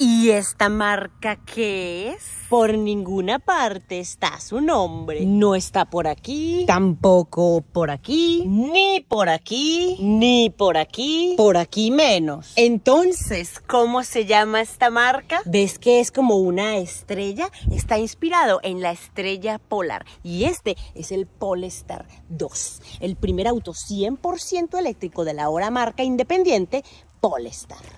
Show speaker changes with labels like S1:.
S1: ¿Y esta marca qué es? Por ninguna parte está su nombre. No está por aquí, tampoco por aquí, ni por aquí, ni por aquí, por aquí menos. Entonces, ¿cómo se llama esta marca? ¿Ves que es como una estrella? Está inspirado en la estrella polar y este es el Polestar 2, el primer auto 100% eléctrico de la hora marca independiente Polestar.